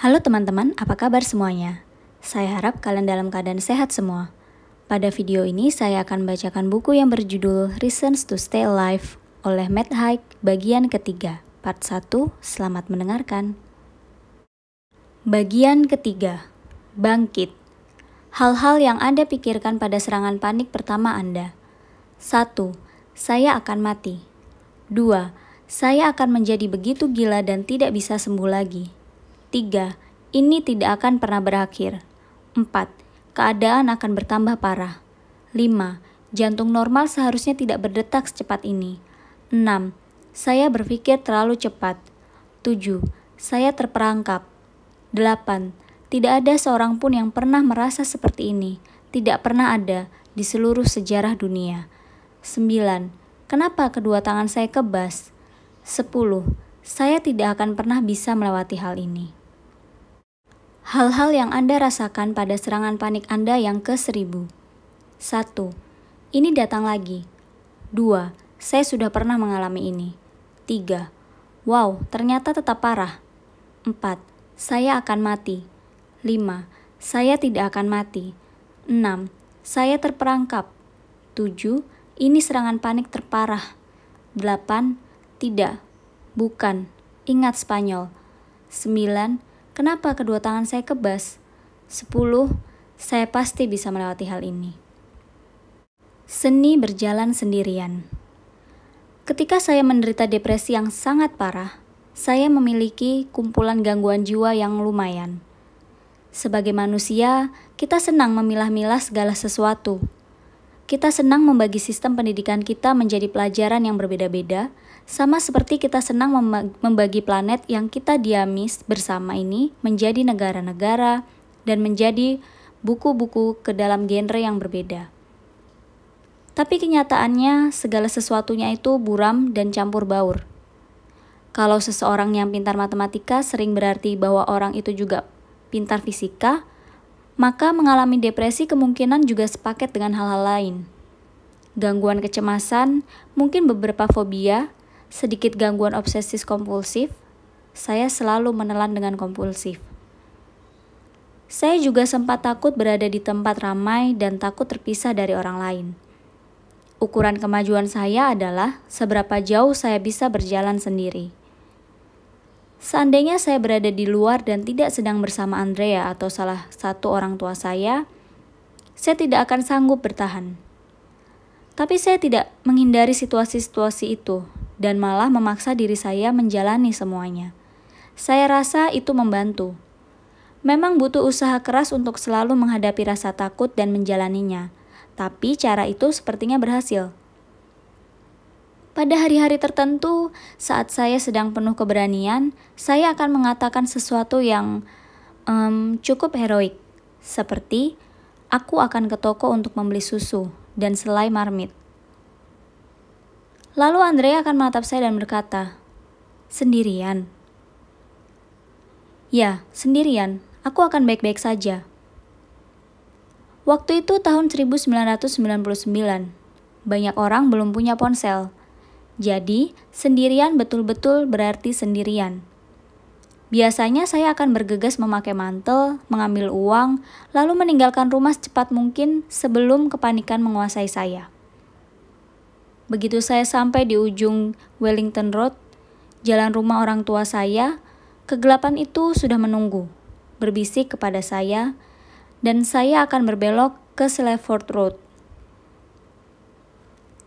Halo teman-teman, apa kabar semuanya? Saya harap kalian dalam keadaan sehat semua. Pada video ini saya akan bacakan buku yang berjudul Reasons to Stay Alive oleh Matt Haig bagian ketiga, part 1. Selamat mendengarkan. Bagian ketiga. Bangkit. Hal-hal yang Anda pikirkan pada serangan panik pertama Anda. 1. Saya akan mati. 2. Saya akan menjadi begitu gila dan tidak bisa sembuh lagi. 3. Ini tidak akan pernah berakhir. 4. Keadaan akan bertambah parah. 5. Jantung normal seharusnya tidak berdetak secepat ini. 6. Saya berpikir terlalu cepat. 7. Saya terperangkap. 8. Tidak ada seorang pun yang pernah merasa seperti ini. Tidak pernah ada di seluruh sejarah dunia. 9. Kenapa kedua tangan saya kebas? 10. Saya tidak akan pernah bisa melewati hal ini. Hal-hal yang Anda rasakan pada serangan panik Anda yang ke-1000. 1. Ini datang lagi. 2. Saya sudah pernah mengalami ini. 3. Wow, ternyata tetap parah. 4. Saya akan mati. 5. Saya tidak akan mati. 6. Saya terperangkap. 7. Ini serangan panik terparah. 8. Tidak. Bukan. Ingat Spanyol. 9 Kenapa kedua tangan saya kebas? Sepuluh, Saya pasti bisa melewati hal ini. Seni berjalan sendirian. Ketika saya menderita depresi yang sangat parah, saya memiliki kumpulan gangguan jiwa yang lumayan. Sebagai manusia, kita senang memilah-milah segala sesuatu. Kita senang membagi sistem pendidikan kita menjadi pelajaran yang berbeda-beda, sama seperti kita senang membagi planet yang kita diamis bersama ini menjadi negara-negara dan menjadi buku-buku ke dalam genre yang berbeda. Tapi kenyataannya segala sesuatunya itu buram dan campur baur. Kalau seseorang yang pintar matematika sering berarti bahwa orang itu juga pintar fisika, maka mengalami depresi kemungkinan juga sepaket dengan hal-hal lain. Gangguan kecemasan, mungkin beberapa fobia, sedikit gangguan obsesif kompulsif, saya selalu menelan dengan kompulsif. Saya juga sempat takut berada di tempat ramai dan takut terpisah dari orang lain. Ukuran kemajuan saya adalah seberapa jauh saya bisa berjalan sendiri. Seandainya saya berada di luar dan tidak sedang bersama Andrea atau salah satu orang tua saya, saya tidak akan sanggup bertahan. Tapi saya tidak menghindari situasi-situasi itu dan malah memaksa diri saya menjalani semuanya. Saya rasa itu membantu. Memang butuh usaha keras untuk selalu menghadapi rasa takut dan menjalaninya, tapi cara itu sepertinya berhasil. Pada hari-hari tertentu, saat saya sedang penuh keberanian, saya akan mengatakan sesuatu yang um, cukup heroik, seperti "Aku akan ke toko untuk membeli susu dan selai marmit." Lalu Andrea akan menatap saya dan berkata, Sendirian. Ya, sendirian. Aku akan baik-baik saja. Waktu itu tahun 1999. Banyak orang belum punya ponsel. Jadi, sendirian betul-betul berarti sendirian. Biasanya saya akan bergegas memakai mantel, mengambil uang, lalu meninggalkan rumah secepat mungkin sebelum kepanikan menguasai saya. Begitu saya sampai di ujung Wellington Road, jalan rumah orang tua saya, kegelapan itu sudah menunggu, berbisik kepada saya, dan saya akan berbelok ke Sleaford Road.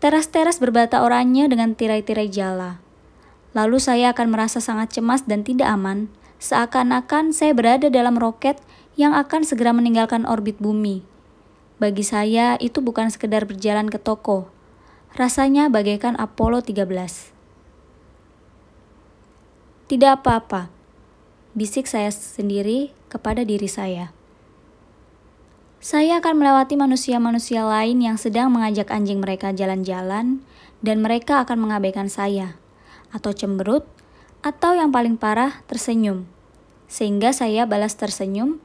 Teras-teras berbata oranye dengan tirai-tirai jala. Lalu saya akan merasa sangat cemas dan tidak aman, seakan-akan saya berada dalam roket yang akan segera meninggalkan orbit bumi. Bagi saya, itu bukan sekedar berjalan ke toko, Rasanya bagaikan Apollo 13. Tidak apa-apa, bisik saya sendiri kepada diri saya. Saya akan melewati manusia-manusia lain yang sedang mengajak anjing mereka jalan-jalan, dan mereka akan mengabaikan saya, atau cemberut, atau yang paling parah, tersenyum. Sehingga saya balas tersenyum,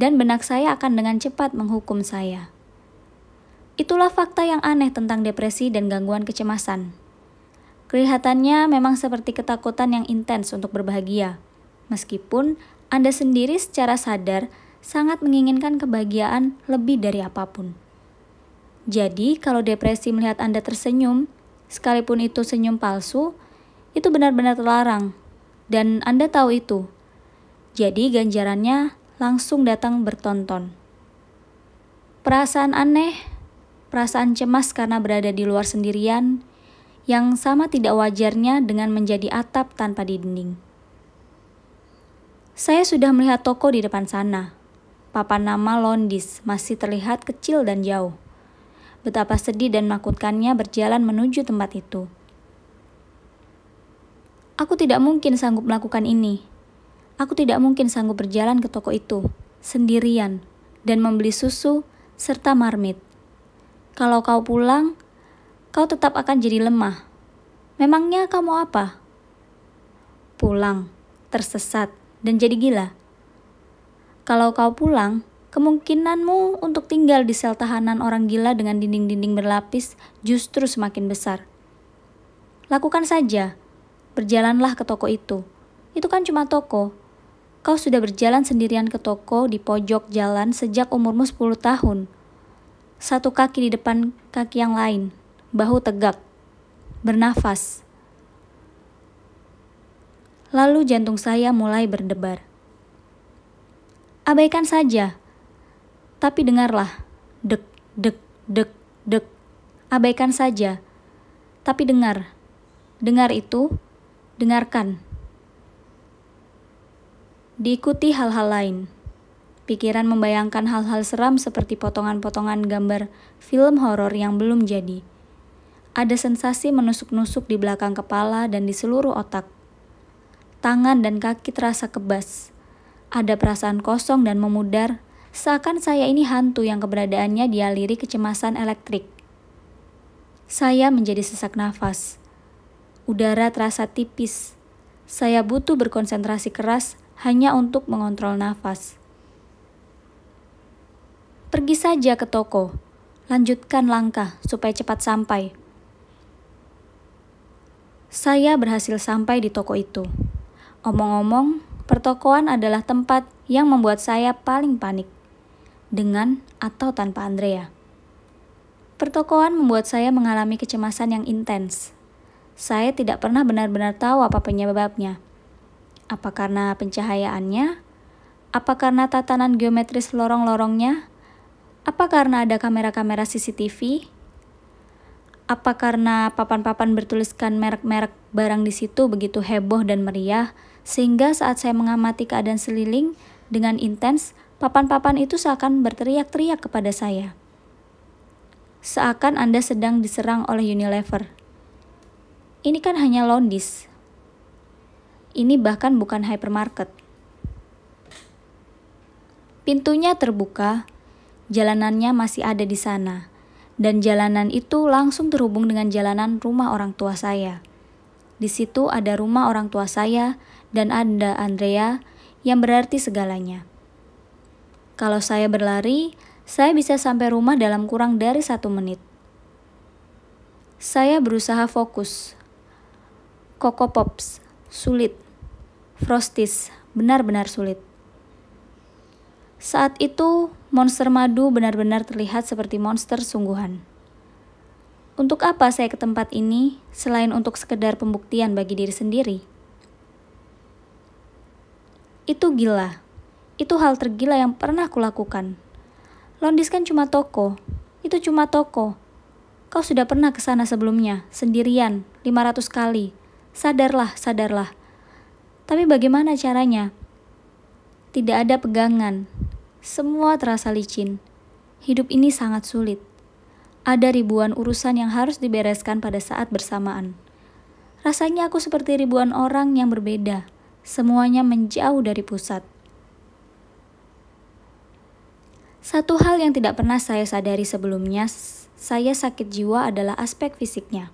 dan benak saya akan dengan cepat menghukum saya. Itulah fakta yang aneh tentang depresi dan gangguan kecemasan. Kelihatannya memang seperti ketakutan yang intens untuk berbahagia, meskipun Anda sendiri secara sadar sangat menginginkan kebahagiaan lebih dari apapun. Jadi, kalau depresi melihat Anda tersenyum, sekalipun itu senyum palsu, itu benar-benar terlarang, dan Anda tahu itu. Jadi, ganjarannya langsung datang bertonton. Perasaan aneh perasaan cemas karena berada di luar sendirian, yang sama tidak wajarnya dengan menjadi atap tanpa dinding. Saya sudah melihat toko di depan sana. Papa nama Londis masih terlihat kecil dan jauh. Betapa sedih dan menakutkannya berjalan menuju tempat itu. Aku tidak mungkin sanggup melakukan ini. Aku tidak mungkin sanggup berjalan ke toko itu sendirian dan membeli susu serta marmit. Kalau kau pulang, kau tetap akan jadi lemah. Memangnya kamu apa? Pulang, tersesat, dan jadi gila. Kalau kau pulang, kemungkinanmu untuk tinggal di sel tahanan orang gila dengan dinding-dinding berlapis justru semakin besar. Lakukan saja, berjalanlah ke toko itu. Itu kan cuma toko. Kau sudah berjalan sendirian ke toko di pojok jalan sejak umurmu 10 tahun satu kaki di depan kaki yang lain, bahu tegak, bernafas. Lalu jantung saya mulai berdebar. Abaikan saja, tapi dengarlah, dek, dek, dek, dek. Abaikan saja, tapi dengar. Dengar itu, dengarkan. Diikuti hal-hal lain. Pikiran membayangkan hal-hal seram seperti potongan-potongan gambar film horor yang belum jadi. Ada sensasi menusuk-nusuk di belakang kepala dan di seluruh otak. Tangan dan kaki terasa kebas. Ada perasaan kosong dan memudar, seakan saya ini hantu yang keberadaannya dialiri kecemasan elektrik. Saya menjadi sesak nafas. Udara terasa tipis. Saya butuh berkonsentrasi keras hanya untuk mengontrol nafas. Pergi saja ke toko. Lanjutkan langkah supaya cepat sampai. Saya berhasil sampai di toko itu. Omong-omong, pertokoan adalah tempat yang membuat saya paling panik. Dengan atau tanpa Andrea. Pertokoan membuat saya mengalami kecemasan yang intens. Saya tidak pernah benar-benar tahu apa penyebabnya. Apa karena pencahayaannya? Apa karena tatanan geometris lorong-lorongnya? Apa karena ada kamera-kamera CCTV? Apa karena papan-papan bertuliskan merek-merek barang di situ begitu heboh dan meriah, sehingga saat saya mengamati keadaan seliling dengan intens, papan-papan itu seakan berteriak-teriak kepada saya. Seakan Anda sedang diserang oleh Unilever. Ini kan hanya londis. Ini bahkan bukan hypermarket. Pintunya terbuka, jalanannya masih ada di sana, dan jalanan itu langsung terhubung dengan jalanan rumah orang tua saya. Di situ ada rumah orang tua saya dan ada Andrea yang berarti segalanya. Kalau saya berlari, saya bisa sampai rumah dalam kurang dari satu menit. Saya berusaha fokus. Coco Pops, sulit. Frosties, benar-benar sulit. Saat itu, Monster madu benar-benar terlihat seperti monster sungguhan. Untuk apa saya ke tempat ini selain untuk sekedar pembuktian bagi diri sendiri? Itu gila. Itu hal tergila yang pernah kulakukan. Londis kan cuma toko. Itu cuma toko. Kau sudah pernah ke sana sebelumnya, sendirian, 500 kali. Sadarlah, sadarlah. Tapi bagaimana caranya? Tidak ada pegangan, semua terasa licin. Hidup ini sangat sulit. Ada ribuan urusan yang harus dibereskan pada saat bersamaan. Rasanya aku seperti ribuan orang yang berbeda. Semuanya menjauh dari pusat. Satu hal yang tidak pernah saya sadari sebelumnya, saya sakit jiwa adalah aspek fisiknya.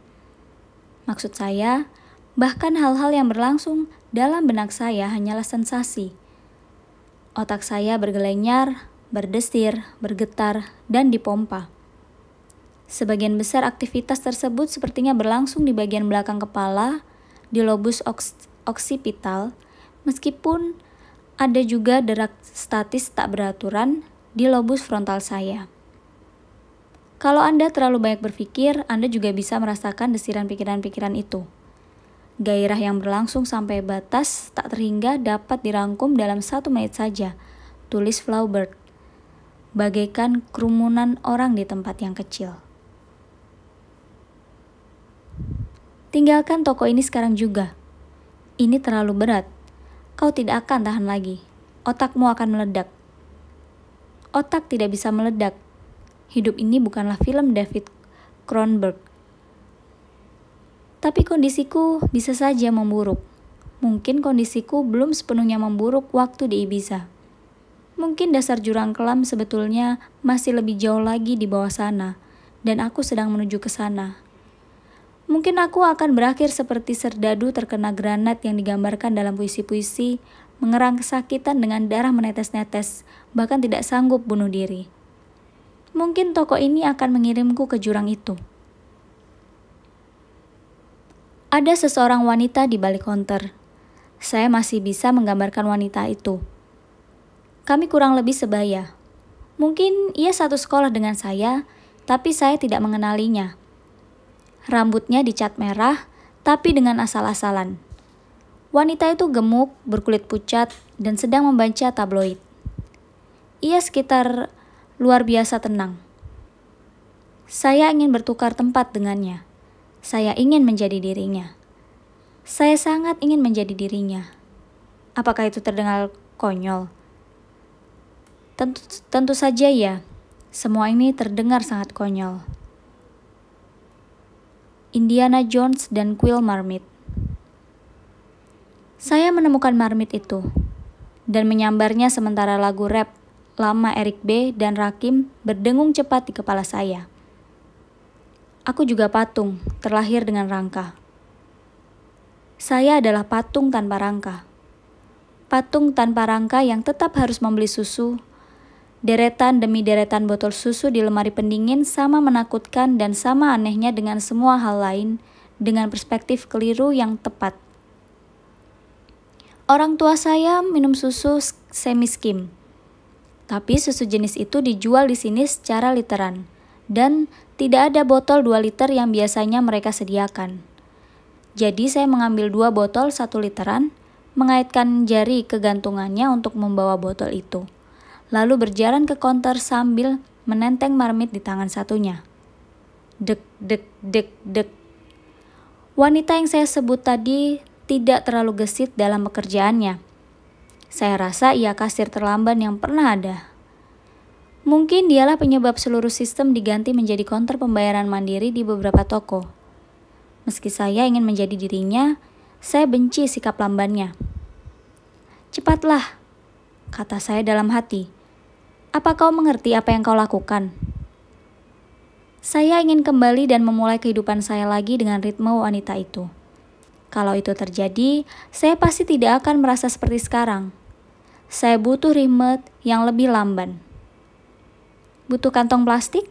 Maksud saya, bahkan hal-hal yang berlangsung dalam benak saya hanyalah sensasi, Otak saya bergelenyar, berdesir, bergetar, dan dipompa. Sebagian besar aktivitas tersebut sepertinya berlangsung di bagian belakang kepala, di lobus oks oksipital, meskipun ada juga derak statis tak beraturan di lobus frontal saya. Kalau Anda terlalu banyak berpikir, Anda juga bisa merasakan desiran pikiran-pikiran itu. Gairah yang berlangsung sampai batas tak terhingga dapat dirangkum dalam satu menit saja, tulis Flaubert. Bagaikan kerumunan orang di tempat yang kecil. Tinggalkan toko ini sekarang juga. Ini terlalu berat. Kau tidak akan tahan lagi. Otakmu akan meledak. Otak tidak bisa meledak. Hidup ini bukanlah film David Cronenberg tapi kondisiku bisa saja memburuk. Mungkin kondisiku belum sepenuhnya memburuk waktu di Ibiza. Mungkin dasar jurang kelam sebetulnya masih lebih jauh lagi di bawah sana, dan aku sedang menuju ke sana. Mungkin aku akan berakhir seperti serdadu terkena granat yang digambarkan dalam puisi-puisi, mengerang kesakitan dengan darah menetes-netes, bahkan tidak sanggup bunuh diri. Mungkin toko ini akan mengirimku ke jurang itu. Ada seseorang wanita di balik konter. Saya masih bisa menggambarkan wanita itu. Kami kurang lebih sebaya. Mungkin ia satu sekolah dengan saya, tapi saya tidak mengenalinya. Rambutnya dicat merah, tapi dengan asal-asalan. Wanita itu gemuk, berkulit pucat, dan sedang membaca tabloid. Ia sekitar luar biasa tenang. Saya ingin bertukar tempat dengannya. Saya ingin menjadi dirinya. Saya sangat ingin menjadi dirinya. Apakah itu terdengar konyol? Tentu, tentu saja ya, semua ini terdengar sangat konyol. Indiana Jones dan Quill marmit. Saya menemukan marmit itu dan menyambarnya sementara lagu rap lama Eric B dan Rakim berdengung cepat di kepala saya. Aku juga patung, terlahir dengan rangka. Saya adalah patung tanpa rangka. Patung tanpa rangka yang tetap harus membeli susu. Deretan demi deretan botol susu di lemari pendingin sama menakutkan dan sama anehnya dengan semua hal lain, dengan perspektif keliru yang tepat. Orang tua saya minum susu semi skim, tapi susu jenis itu dijual di sini secara literan dan tidak ada botol 2 liter yang biasanya mereka sediakan. Jadi saya mengambil dua botol 1 literan, mengaitkan jari ke gantungannya untuk membawa botol itu, lalu berjalan ke konter sambil menenteng marmit di tangan satunya. Dek, dek, dek, dek. Wanita yang saya sebut tadi tidak terlalu gesit dalam pekerjaannya. Saya rasa ia kasir terlamban yang pernah ada. Mungkin dialah penyebab seluruh sistem diganti menjadi konter pembayaran mandiri di beberapa toko. Meski saya ingin menjadi dirinya, saya benci sikap lambannya. Cepatlah, kata saya dalam hati. Apa kau mengerti apa yang kau lakukan? Saya ingin kembali dan memulai kehidupan saya lagi dengan ritme wanita itu. Kalau itu terjadi, saya pasti tidak akan merasa seperti sekarang. Saya butuh ritme yang lebih lamban. Butuh kantong plastik?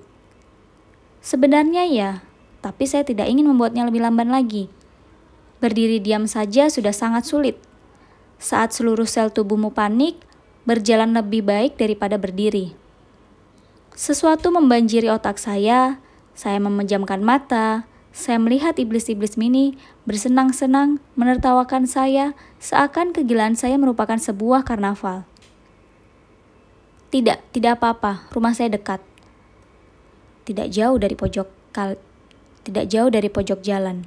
Sebenarnya ya, tapi saya tidak ingin membuatnya lebih lamban lagi. Berdiri diam saja sudah sangat sulit. Saat seluruh sel tubuhmu panik, berjalan lebih baik daripada berdiri. Sesuatu membanjiri otak saya, saya memejamkan mata, saya melihat iblis-iblis mini bersenang-senang menertawakan saya seakan kegilaan saya merupakan sebuah karnaval. Tidak, tidak apa-apa. Rumah saya dekat. Tidak jauh dari pojok kal tidak jauh dari pojok jalan.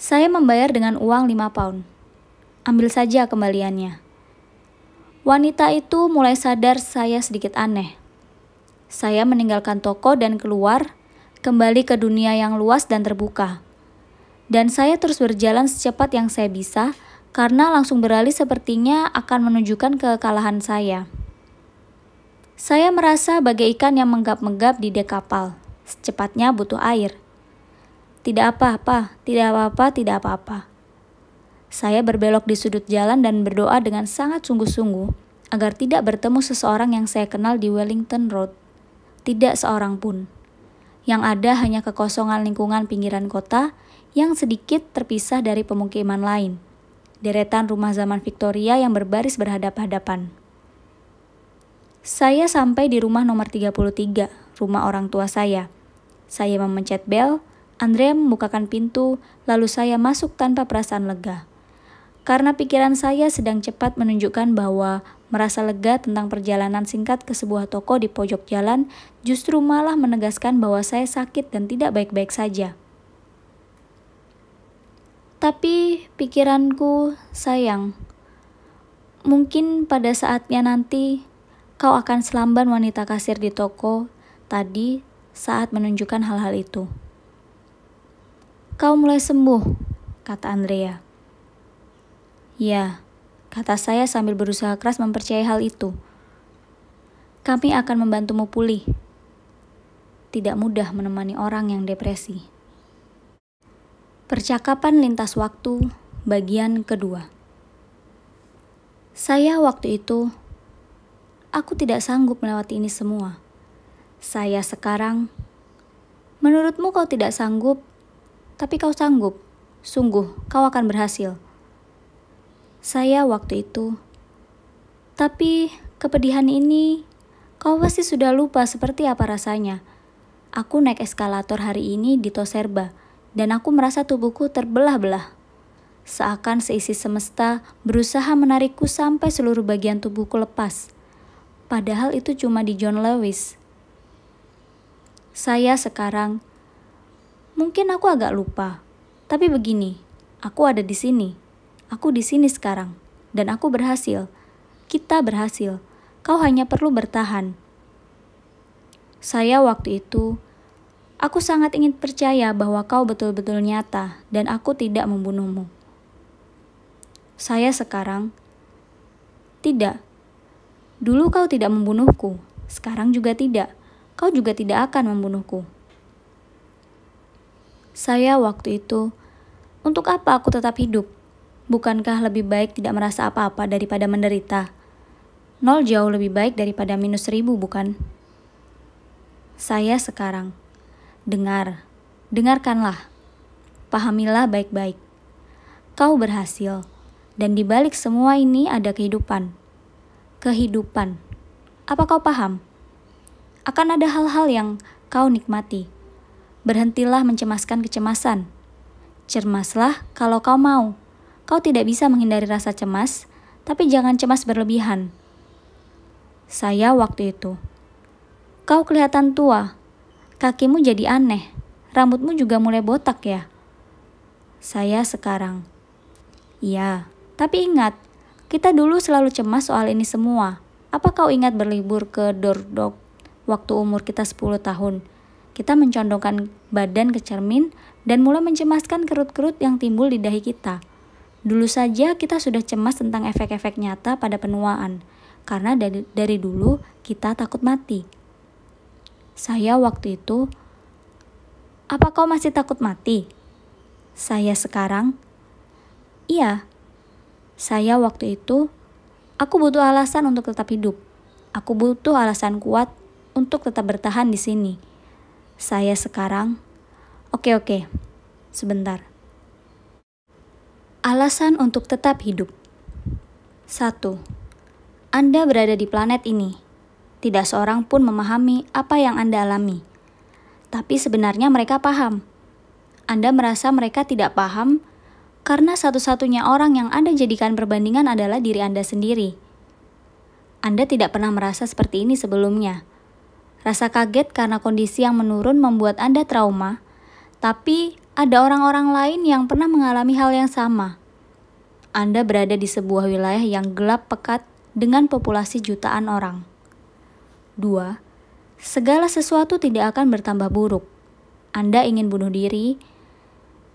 Saya membayar dengan uang 5 pound. Ambil saja kembaliannya. Wanita itu mulai sadar saya sedikit aneh. Saya meninggalkan toko dan keluar, kembali ke dunia yang luas dan terbuka. Dan saya terus berjalan secepat yang saya bisa, karena langsung beralih sepertinya akan menunjukkan kekalahan saya. Saya merasa bagai ikan yang menggap-menggap di dek kapal. Secepatnya butuh air. Tidak apa-apa, tidak apa-apa, tidak apa-apa. Saya berbelok di sudut jalan dan berdoa dengan sangat sungguh-sungguh agar tidak bertemu seseorang yang saya kenal di Wellington Road. Tidak seorang pun. Yang ada hanya kekosongan lingkungan pinggiran kota yang sedikit terpisah dari pemukiman lain. Deretan rumah zaman Victoria yang berbaris berhadapan hadapan saya sampai di rumah nomor 33, rumah orang tua saya. Saya memencet bel, Andrea membukakan pintu, lalu saya masuk tanpa perasaan lega. Karena pikiran saya sedang cepat menunjukkan bahwa merasa lega tentang perjalanan singkat ke sebuah toko di pojok jalan justru malah menegaskan bahwa saya sakit dan tidak baik-baik saja. Tapi pikiranku sayang, mungkin pada saatnya nanti kau akan selamban wanita kasir di toko tadi saat menunjukkan hal-hal itu. Kau mulai sembuh, kata Andrea. Ya, kata saya sambil berusaha keras mempercayai hal itu. Kami akan membantumu pulih. Tidak mudah menemani orang yang depresi. Percakapan lintas waktu, bagian kedua. Saya waktu itu Aku tidak sanggup melewati ini semua. Saya sekarang. Menurutmu kau tidak sanggup, tapi kau sanggup. Sungguh, kau akan berhasil. Saya waktu itu. Tapi kepedihan ini, kau pasti sudah lupa seperti apa rasanya. Aku naik eskalator hari ini di Toserba, dan aku merasa tubuhku terbelah-belah seakan seisi semesta berusaha menarikku sampai seluruh bagian tubuhku lepas padahal itu cuma di John Lewis. Saya sekarang mungkin aku agak lupa, tapi begini, aku ada di sini. Aku di sini sekarang dan aku berhasil. Kita berhasil. Kau hanya perlu bertahan. Saya waktu itu Aku sangat ingin percaya bahwa kau betul-betul nyata dan aku tidak membunuhmu. Saya sekarang tidak, Dulu kau tidak membunuhku, sekarang juga tidak. Kau juga tidak akan membunuhku. Saya waktu itu, untuk apa aku tetap hidup? Bukankah lebih baik tidak merasa apa-apa daripada menderita? Nol jauh lebih baik daripada minus seribu, bukan? Saya sekarang, dengar, dengarkanlah, pahamilah baik-baik. Kau berhasil, dan di balik semua ini ada kehidupan kehidupan. Apa kau paham? Akan ada hal-hal yang kau nikmati. Berhentilah mencemaskan kecemasan. Cermaslah kalau kau mau. Kau tidak bisa menghindari rasa cemas, tapi jangan cemas berlebihan. Saya waktu itu. Kau kelihatan tua. Kakimu jadi aneh. Rambutmu juga mulai botak ya. Saya sekarang. Iya, tapi ingat, kita dulu selalu cemas soal ini semua. Apa kau ingat berlibur ke Dordok waktu umur kita 10 tahun? Kita mencondongkan badan ke cermin dan mulai mencemaskan kerut-kerut yang timbul di dahi kita. Dulu saja kita sudah cemas tentang efek-efek nyata pada penuaan, karena dari, dari dulu kita takut mati. Saya waktu itu, apa kau masih takut mati? Saya sekarang, iya, saya waktu itu, aku butuh alasan untuk tetap hidup. Aku butuh alasan kuat untuk tetap bertahan di sini. Saya sekarang, oke okay, oke, okay. sebentar. Alasan untuk tetap hidup. Satu, Anda berada di planet ini. Tidak seorang pun memahami apa yang Anda alami. Tapi sebenarnya mereka paham. Anda merasa mereka tidak paham, karena satu-satunya orang yang Anda jadikan perbandingan adalah diri Anda sendiri. Anda tidak pernah merasa seperti ini sebelumnya. Rasa kaget karena kondisi yang menurun membuat Anda trauma, tapi ada orang-orang lain yang pernah mengalami hal yang sama. Anda berada di sebuah wilayah yang gelap pekat dengan populasi jutaan orang. 2. Segala sesuatu tidak akan bertambah buruk. Anda ingin bunuh diri,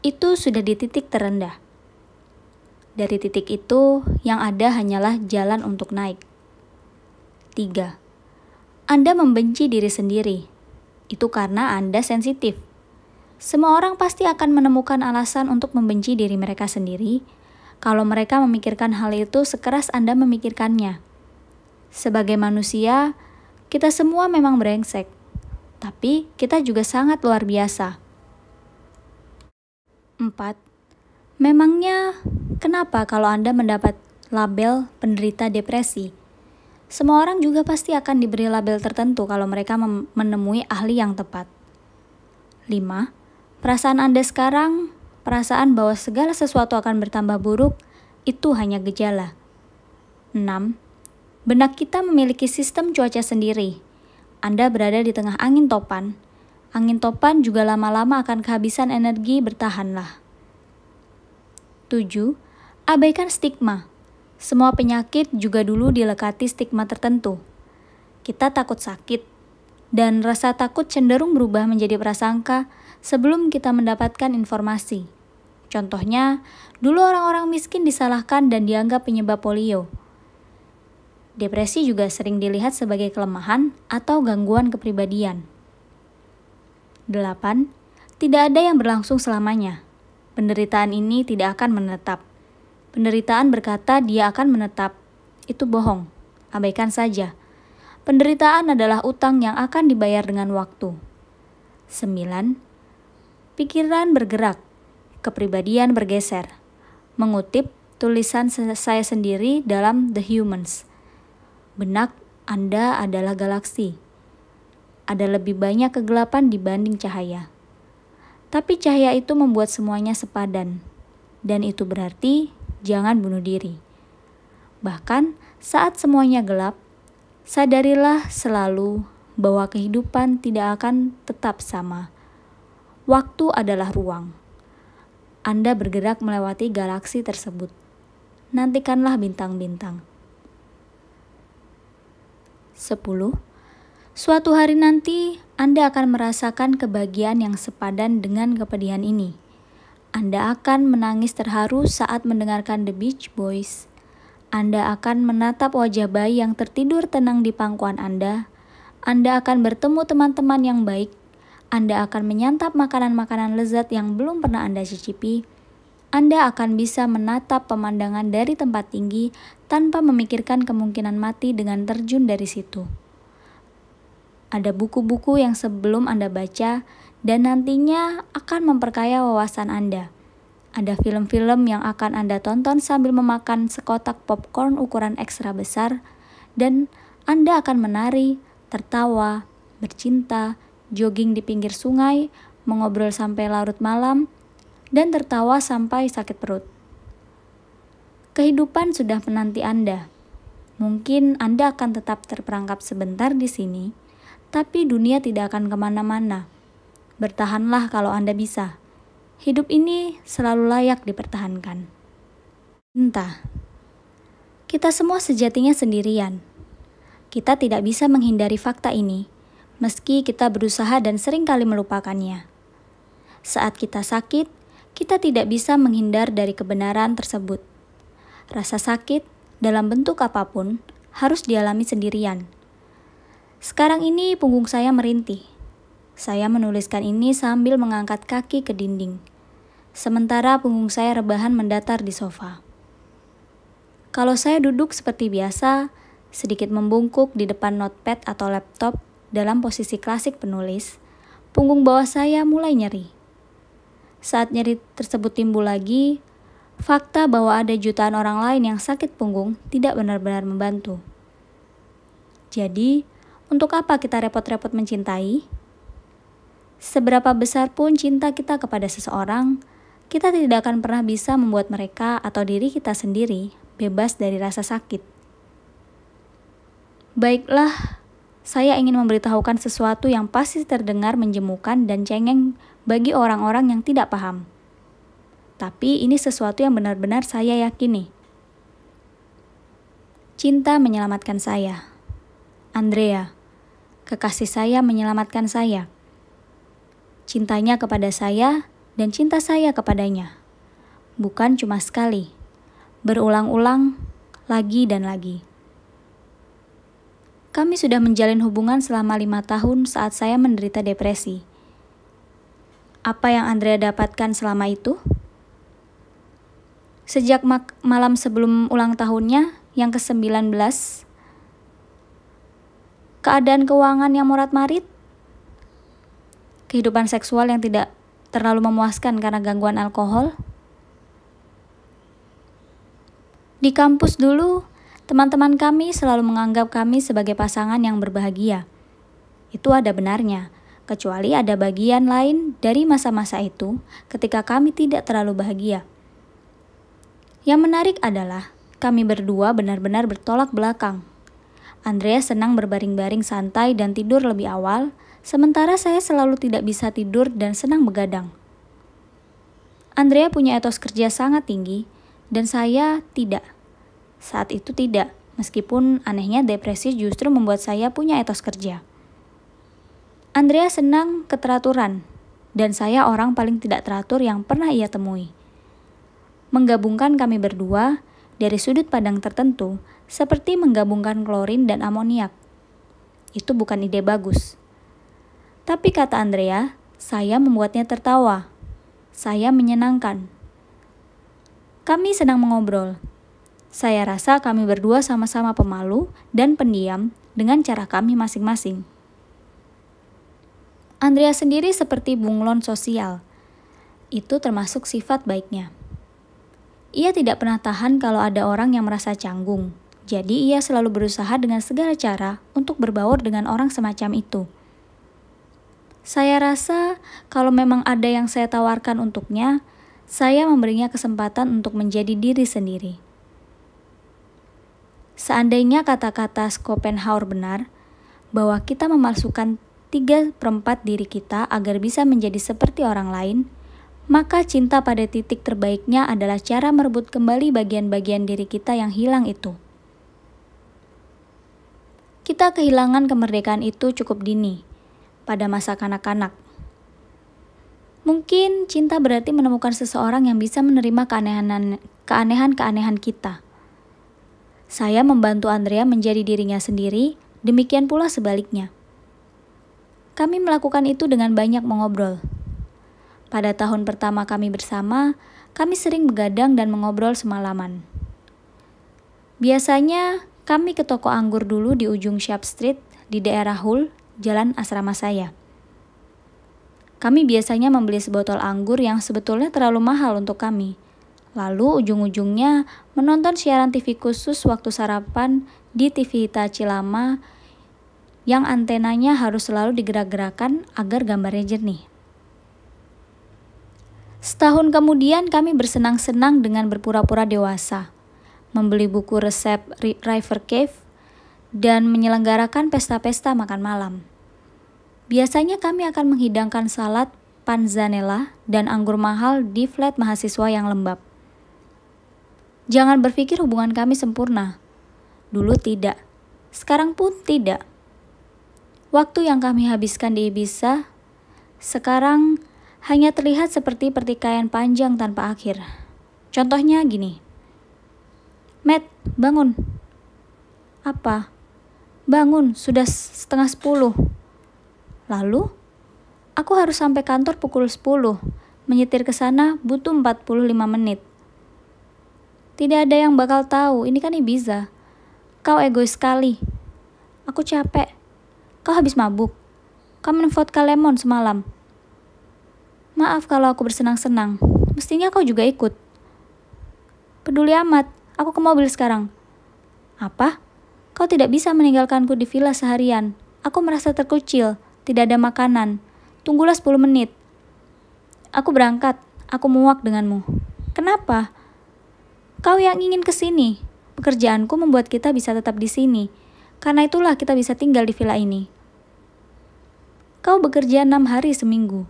itu sudah di titik terendah. Dari titik itu, yang ada hanyalah jalan untuk naik. 3. Anda membenci diri sendiri. Itu karena Anda sensitif. Semua orang pasti akan menemukan alasan untuk membenci diri mereka sendiri kalau mereka memikirkan hal itu sekeras Anda memikirkannya. Sebagai manusia, kita semua memang brengsek, tapi kita juga sangat luar biasa. 4 Memangnya kenapa kalau Anda mendapat label penderita depresi? Semua orang juga pasti akan diberi label tertentu kalau mereka menemui ahli yang tepat. 5. Perasaan Anda sekarang, perasaan bahwa segala sesuatu akan bertambah buruk, itu hanya gejala. 6. Benak kita memiliki sistem cuaca sendiri. Anda berada di tengah angin topan. Angin topan juga lama-lama akan kehabisan energi bertahanlah. 7, abaikan stigma. Semua penyakit juga dulu dilekati stigma tertentu. Kita takut sakit, dan rasa takut cenderung berubah menjadi prasangka sebelum kita mendapatkan informasi. Contohnya, dulu orang-orang miskin disalahkan dan dianggap penyebab polio. Depresi juga sering dilihat sebagai kelemahan atau gangguan kepribadian. 8. Tidak ada yang berlangsung selamanya. Penderitaan ini tidak akan menetap. Penderitaan berkata dia akan menetap. Itu bohong. Abaikan saja. Penderitaan adalah utang yang akan dibayar dengan waktu. 9. Pikiran bergerak, kepribadian bergeser. Mengutip tulisan saya sendiri dalam The Humans. Benak Anda adalah galaksi. Ada lebih banyak kegelapan dibanding cahaya. Tapi cahaya itu membuat semuanya sepadan. Dan itu berarti jangan bunuh diri. Bahkan saat semuanya gelap, sadarilah selalu bahwa kehidupan tidak akan tetap sama. Waktu adalah ruang. Anda bergerak melewati galaksi tersebut. Nantikanlah bintang-bintang. 10 Suatu hari nanti, Anda akan merasakan kebahagiaan yang sepadan dengan kepedihan ini. Anda akan menangis terharu saat mendengarkan The Beach Boys. Anda akan menatap wajah bayi yang tertidur tenang di pangkuan Anda. Anda akan bertemu teman-teman yang baik. Anda akan menyantap makanan-makanan lezat yang belum pernah Anda cicipi. Anda akan bisa menatap pemandangan dari tempat tinggi tanpa memikirkan kemungkinan mati dengan terjun dari situ ada buku-buku yang sebelum Anda baca dan nantinya akan memperkaya wawasan Anda. Ada film-film yang akan Anda tonton sambil memakan sekotak popcorn ukuran ekstra besar, dan Anda akan menari, tertawa, bercinta, jogging di pinggir sungai, mengobrol sampai larut malam, dan tertawa sampai sakit perut. Kehidupan sudah menanti Anda. Mungkin Anda akan tetap terperangkap sebentar di sini, tapi dunia tidak akan kemana-mana. Bertahanlah kalau Anda bisa. Hidup ini selalu layak dipertahankan. Entah, kita semua sejatinya sendirian. Kita tidak bisa menghindari fakta ini, meski kita berusaha dan seringkali melupakannya. Saat kita sakit, kita tidak bisa menghindar dari kebenaran tersebut. Rasa sakit, dalam bentuk apapun, harus dialami sendirian sekarang ini punggung saya merintih. Saya menuliskan ini sambil mengangkat kaki ke dinding. Sementara punggung saya rebahan mendatar di sofa. Kalau saya duduk seperti biasa, sedikit membungkuk di depan notepad atau laptop dalam posisi klasik penulis, punggung bawah saya mulai nyeri. Saat nyeri tersebut timbul lagi, fakta bahwa ada jutaan orang lain yang sakit punggung tidak benar-benar membantu. Jadi, untuk apa kita repot-repot mencintai? Seberapa besar pun cinta kita kepada seseorang, kita tidak akan pernah bisa membuat mereka atau diri kita sendiri bebas dari rasa sakit. Baiklah, saya ingin memberitahukan sesuatu yang pasti terdengar menjemukan dan cengeng bagi orang-orang yang tidak paham. Tapi ini sesuatu yang benar-benar saya yakini. Cinta menyelamatkan saya. Andrea kekasih saya menyelamatkan saya. Cintanya kepada saya dan cinta saya kepadanya. Bukan cuma sekali, berulang-ulang lagi dan lagi. Kami sudah menjalin hubungan selama lima tahun saat saya menderita depresi. Apa yang Andrea dapatkan selama itu? Sejak malam sebelum ulang tahunnya, yang ke-19, keadaan keuangan yang morat-marit, kehidupan seksual yang tidak terlalu memuaskan karena gangguan alkohol. Di kampus dulu, teman-teman kami selalu menganggap kami sebagai pasangan yang berbahagia. Itu ada benarnya, kecuali ada bagian lain dari masa-masa itu ketika kami tidak terlalu bahagia. Yang menarik adalah kami berdua benar-benar bertolak belakang Andrea senang berbaring-baring santai dan tidur lebih awal, sementara saya selalu tidak bisa tidur dan senang begadang. Andrea punya etos kerja sangat tinggi, dan saya tidak. Saat itu tidak, meskipun anehnya depresi justru membuat saya punya etos kerja. Andrea senang keteraturan, dan saya orang paling tidak teratur yang pernah ia temui. Menggabungkan kami berdua, dari sudut pandang tertentu, seperti menggabungkan klorin dan amoniak. Itu bukan ide bagus. Tapi kata Andrea, saya membuatnya tertawa. Saya menyenangkan. Kami sedang mengobrol. Saya rasa kami berdua sama-sama pemalu dan pendiam dengan cara kami masing-masing. Andrea sendiri seperti bunglon sosial. Itu termasuk sifat baiknya. Ia tidak pernah tahan kalau ada orang yang merasa canggung. Jadi ia selalu berusaha dengan segala cara untuk berbaur dengan orang semacam itu. Saya rasa kalau memang ada yang saya tawarkan untuknya, saya memberinya kesempatan untuk menjadi diri sendiri. Seandainya kata-kata Schopenhauer benar, bahwa kita memalsukan tiga perempat diri kita agar bisa menjadi seperti orang lain, maka cinta pada titik terbaiknya adalah cara merebut kembali bagian-bagian diri kita yang hilang itu kita kehilangan kemerdekaan itu cukup dini, pada masa kanak-kanak. Mungkin cinta berarti menemukan seseorang yang bisa menerima keanehan-keanehan kita. Saya membantu Andrea menjadi dirinya sendiri, demikian pula sebaliknya. Kami melakukan itu dengan banyak mengobrol. Pada tahun pertama kami bersama, kami sering begadang dan mengobrol semalaman. Biasanya, kami ke toko anggur dulu di ujung Sharp Street di daerah Hull, jalan asrama saya. Kami biasanya membeli sebotol anggur yang sebetulnya terlalu mahal untuk kami. Lalu ujung-ujungnya menonton siaran TV khusus waktu sarapan di TV Hitachi lama yang antenanya harus selalu digerak-gerakan agar gambarnya jernih. Setahun kemudian kami bersenang-senang dengan berpura-pura dewasa membeli buku resep River Cave, dan menyelenggarakan pesta-pesta makan malam. Biasanya kami akan menghidangkan salad panzanella dan anggur mahal di flat mahasiswa yang lembab. Jangan berpikir hubungan kami sempurna. Dulu tidak, sekarang pun tidak. Waktu yang kami habiskan di Ibiza sekarang hanya terlihat seperti pertikaian panjang tanpa akhir. Contohnya gini. Matt, bangun. Apa? Bangun, sudah setengah sepuluh. Lalu, aku harus sampai kantor pukul sepuluh. Menyetir ke sana butuh lima menit. Tidak ada yang bakal tahu, ini kan Ibiza. Kau egois sekali. Aku capek. Kau habis mabuk. Kau minum vodka lemon semalam. Maaf kalau aku bersenang-senang. Mestinya kau juga ikut. Peduli amat. Aku ke mobil sekarang. Apa? Kau tidak bisa meninggalkanku di villa seharian. Aku merasa terkucil, tidak ada makanan. Tunggulah 10 menit. Aku berangkat, aku muak denganmu. Kenapa? Kau yang ingin ke sini. Pekerjaanku membuat kita bisa tetap di sini. Karena itulah kita bisa tinggal di villa ini. Kau bekerja enam hari seminggu,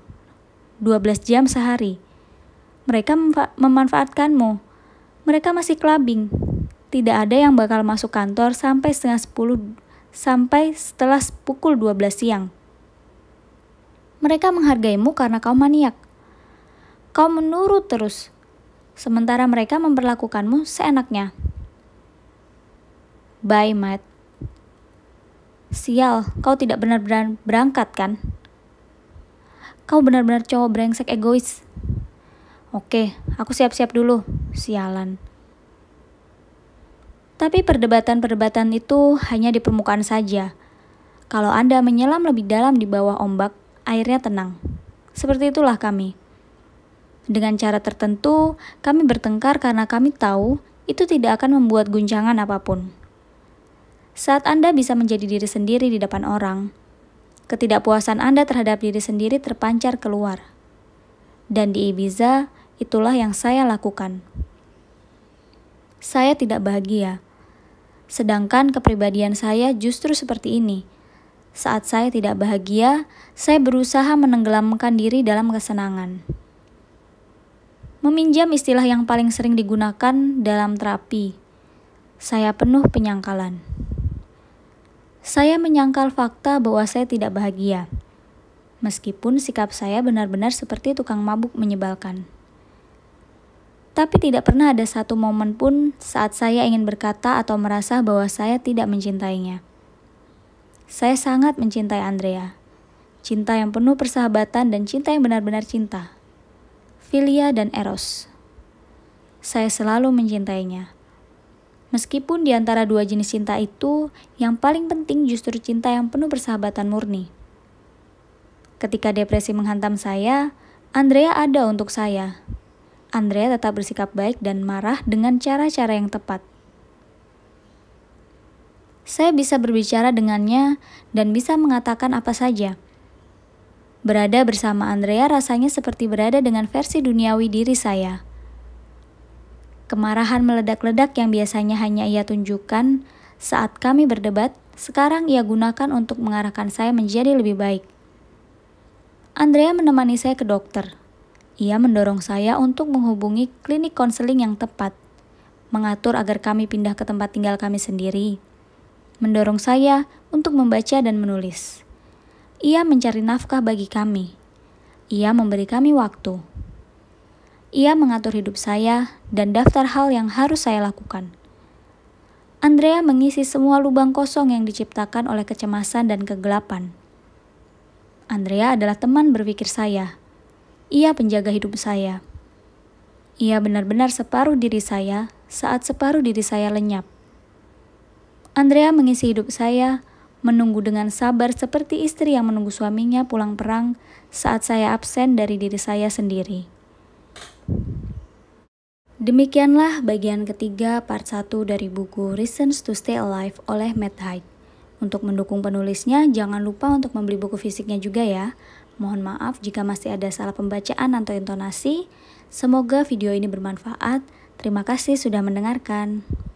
12 jam sehari. Mereka memanfaatkanmu, mereka masih kelabing. Tidak ada yang bakal masuk kantor sampai setengah 10 sampai setelah pukul 12 siang. Mereka menghargaimu karena kau maniak. Kau menurut terus, sementara mereka memperlakukanmu seenaknya. Bye, Matt. Sial, kau tidak benar-benar berangkat kan? Kau benar-benar cowok brengsek egois. Oke, aku siap-siap dulu. Sialan. Tapi perdebatan-perdebatan itu hanya di permukaan saja. Kalau Anda menyelam lebih dalam di bawah ombak, airnya tenang. Seperti itulah kami. Dengan cara tertentu, kami bertengkar karena kami tahu itu tidak akan membuat guncangan apapun. Saat Anda bisa menjadi diri sendiri di depan orang, ketidakpuasan Anda terhadap diri sendiri terpancar keluar. Dan di Ibiza, itulah yang saya lakukan. Saya tidak bahagia, sedangkan kepribadian saya justru seperti ini. Saat saya tidak bahagia, saya berusaha menenggelamkan diri dalam kesenangan. Meminjam istilah yang paling sering digunakan dalam terapi, saya penuh penyangkalan. Saya menyangkal fakta bahwa saya tidak bahagia, meskipun sikap saya benar-benar seperti tukang mabuk menyebalkan. Tapi tidak pernah ada satu momen pun saat saya ingin berkata atau merasa bahwa saya tidak mencintainya. Saya sangat mencintai Andrea. Cinta yang penuh persahabatan dan cinta yang benar-benar cinta. Filia dan Eros. Saya selalu mencintainya. Meskipun di antara dua jenis cinta itu, yang paling penting justru cinta yang penuh persahabatan murni. Ketika depresi menghantam saya, Andrea ada untuk saya. Andrea tetap bersikap baik dan marah dengan cara-cara yang tepat. Saya bisa berbicara dengannya dan bisa mengatakan apa saja. Berada bersama Andrea rasanya seperti berada dengan versi duniawi diri saya. Kemarahan meledak-ledak yang biasanya hanya ia tunjukkan saat kami berdebat, sekarang ia gunakan untuk mengarahkan saya menjadi lebih baik. Andrea menemani saya ke dokter ia mendorong saya untuk menghubungi klinik konseling yang tepat, mengatur agar kami pindah ke tempat tinggal kami sendiri, mendorong saya untuk membaca dan menulis. Ia mencari nafkah bagi kami. Ia memberi kami waktu. Ia mengatur hidup saya dan daftar hal yang harus saya lakukan. Andrea mengisi semua lubang kosong yang diciptakan oleh kecemasan dan kegelapan. Andrea adalah teman berpikir saya ia penjaga hidup saya. Ia benar-benar separuh diri saya saat separuh diri saya lenyap. Andrea mengisi hidup saya, menunggu dengan sabar seperti istri yang menunggu suaminya pulang perang saat saya absen dari diri saya sendiri. Demikianlah bagian ketiga part 1 dari buku Reasons to Stay Alive oleh Matt Hyde. Untuk mendukung penulisnya, jangan lupa untuk membeli buku fisiknya juga ya. Mohon maaf jika masih ada salah pembacaan atau intonasi. Semoga video ini bermanfaat. Terima kasih sudah mendengarkan.